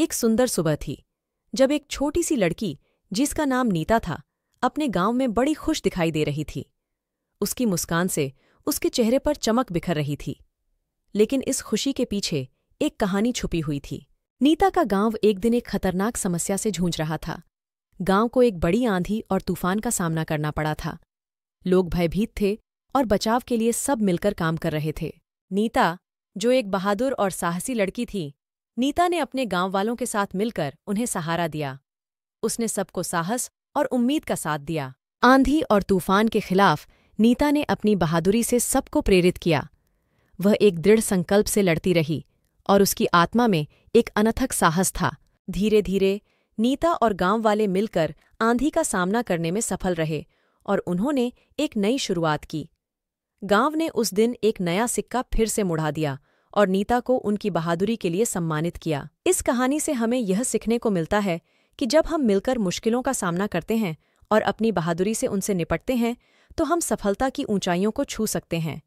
एक सुंदर सुबह थी जब एक छोटी सी लड़की जिसका नाम नीता था अपने गांव में बड़ी खुश दिखाई दे रही थी उसकी मुस्कान से उसके चेहरे पर चमक बिखर रही थी लेकिन इस खुशी के पीछे एक कहानी छुपी हुई थी नीता का गांव एक दिन एक खतरनाक समस्या से जूझ रहा था गांव को एक बड़ी आंधी और तूफान का सामना करना पड़ा था लोग भयभीत थे और बचाव के लिए सब मिलकर काम कर रहे थे नीता जो एक बहादुर और साहसी लड़की थी नीता ने अपने गांव वालों के साथ मिलकर उन्हें सहारा दिया उसने सबको साहस और उम्मीद का साथ दिया आंधी और तूफान के खिलाफ नीता ने अपनी बहादुरी से सबको प्रेरित किया वह एक दृढ़ संकल्प से लड़ती रही और उसकी आत्मा में एक अनथक साहस था धीरे धीरे नीता और गांव वाले मिलकर आंधी का सामना करने में सफल रहे और उन्होंने एक नई शुरुआत की गांव ने उस दिन एक नया सिक्का फिर से मुड़ा दिया और नीता को उनकी बहादुरी के लिए सम्मानित किया इस कहानी से हमें यह सीखने को मिलता है कि जब हम मिलकर मुश्किलों का सामना करते हैं और अपनी बहादुरी से उनसे निपटते हैं तो हम सफलता की ऊंचाइयों को छू सकते हैं